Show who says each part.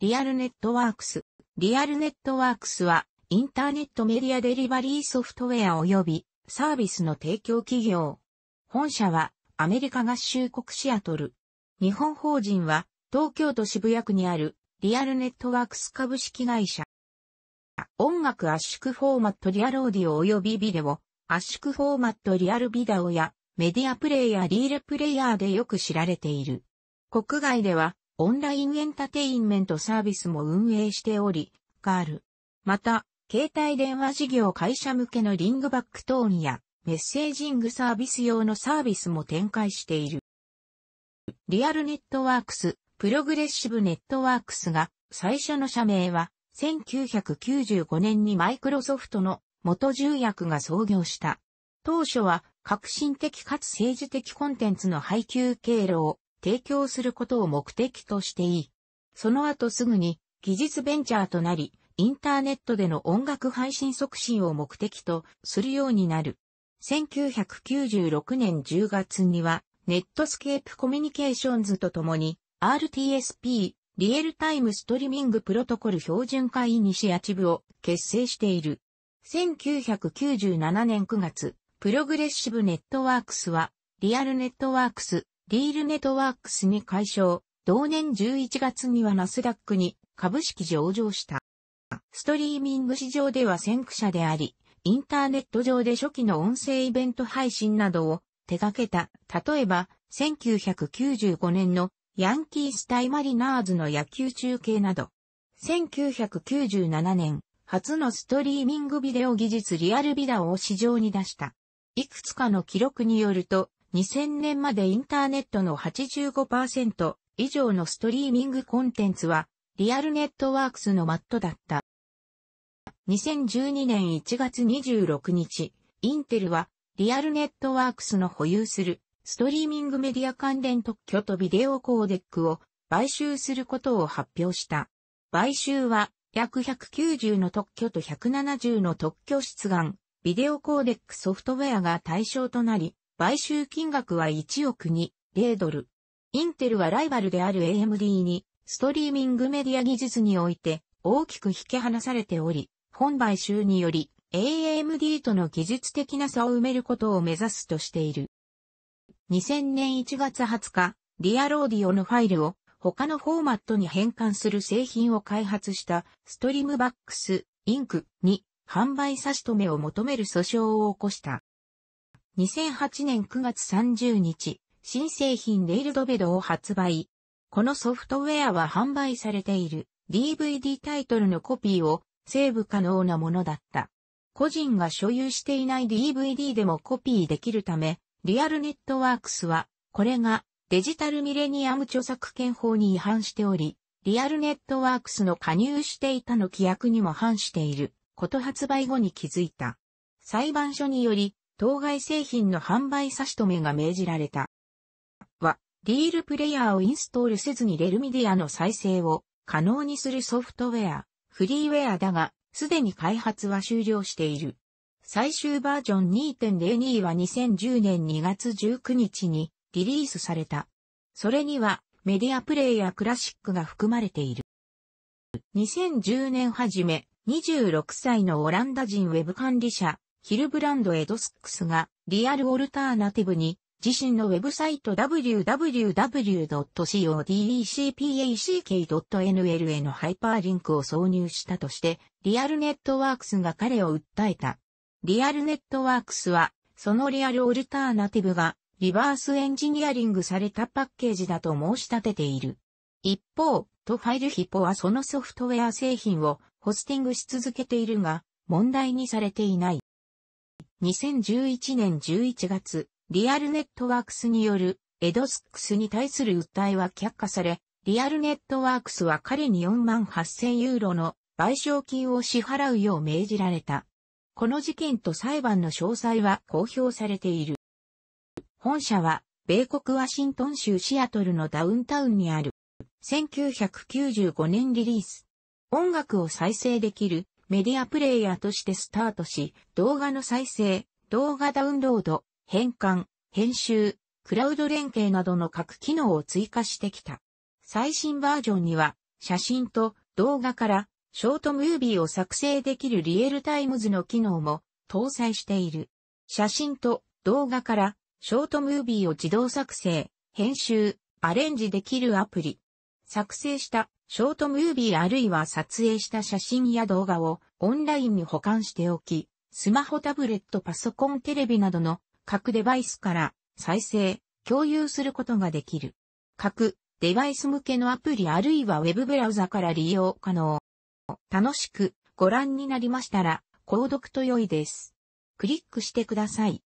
Speaker 1: リアルネットワークス。リアルネットワークスは、インターネットメディアデリバリーソフトウェア及びサービスの提供企業。本社は、アメリカ合衆国シアトル。日本法人は、東京都渋谷区にある、リアルネットワークス株式会社。音楽圧縮フォーマットリアルオーディオ及びビデオ、圧縮フォーマットリアルビデオや、メディアプレイヤーリールプレイヤーでよく知られている。国外では、オンラインエンタテインメントサービスも運営しており、がある。また、携帯電話事業会社向けのリングバックトーンやメッセージングサービス用のサービスも展開している。リアルネットワークス、プログレッシブネットワークスが最初の社名は1995年にマイクロソフトの元重役が創業した。当初は革新的かつ政治的コンテンツの配給経路を提供することを目的としていい。その後すぐに技術ベンチャーとなり、インターネットでの音楽配信促進を目的とするようになる。1996年10月には、ネットスケープコミュニケーションズと共に、RTSP、リエルタイムストリーミングプロトコル標準化イニシアチブを結成している。1997年9月、プログレッシブネットワークスは、リアルネットワークス、リールネットワークスに解消、同年11月にはナスダックに株式上場した。ストリーミング市場では先駆者であり、インターネット上で初期の音声イベント配信などを手掛けた、例えば、1995年のヤンキース対マリナーズの野球中継など、1997年、初のストリーミングビデオ技術リアルビダオを市場に出した。いくつかの記録によると、2000年までインターネットの85%以上のストリーミングコンテンツは、リアルネットワークスのマットだった。2012年1月26日、インテルは、リアルネットワークスの保有する、ストリーミングメディア関連特許とビデオコーデックを買収することを発表した。買収は約190の特許と170の特許出願、ビデオコーデックソフトウェアが対象となり、買収金額は1億2、0ドル。インテルはライバルである AMD に、ストリーミングメディア技術において、大きく引き離されており、本買収により、AMD との技術的な差を埋めることを目指すとしている。2000年1月20日、リアローディオのファイルを他のフォーマットに変換する製品を開発したストリームバックスインクに販売差し止めを求める訴訟を起こした。2008年9月30日、新製品レールドベドを発売。このソフトウェアは販売されている DVD タイトルのコピーをセーブ可能なものだった。個人が所有していない DVD でもコピーできるため、リアルネットワークスは、これがデジタルミレニアム著作権法に違反しており、リアルネットワークスの加入していたの規約にも反していること発売後に気づいた。裁判所により、当該製品の販売差し止めが命じられた。は、ディールプレイヤーをインストールせずにレルミディアの再生を可能にするソフトウェア、フリーウェアだが、すでに開発は終了している。最終バージョン2.02は2010年2月19日にリリースされた。それにはメディアプレイやクラシックが含まれている。2010年はじめ、26歳のオランダ人ウェブ管理者、ヒルブランド・エドスックスがリアル・オルターナティブに自身のウェブサイト www.codecpack.nl へのハイパーリンクを挿入したとして、リアルネットワークスが彼を訴えた。リアルネットワークスは、そのリアルオルターナティブがリバースエンジニアリングされたパッケージだと申し立てている。一方、トファイルヒポはそのソフトウェア製品をホスティングし続けているが、問題にされていない。2011年11月、リアルネットワークスによるエドスックスに対する訴えは却下され、リアルネットワークスは彼に4万8000ユーロの賠償金を支払うよう命じられた。この事件と裁判の詳細は公表されている。本社は、米国ワシントン州シアトルのダウンタウンにある、1995年リリース。音楽を再生できるメディアプレイヤーとしてスタートし、動画の再生、動画ダウンロード、変換、編集、クラウド連携などの各機能を追加してきた。最新バージョンには、写真と動画からショートムービーを作成できるリエルタイムズの機能も搭載している。写真と動画からショートムービーを自動作成、編集、アレンジできるアプリ。作成したショートムービーあるいは撮影した写真や動画をオンラインに保管しておき、スマホタブレットパソコンテレビなどの各デバイスから再生、共有することができる。各デバイス向けのアプリあるいはウェブブラウザから利用可能。楽しくご覧になりましたら、購読と良いです。クリックしてください。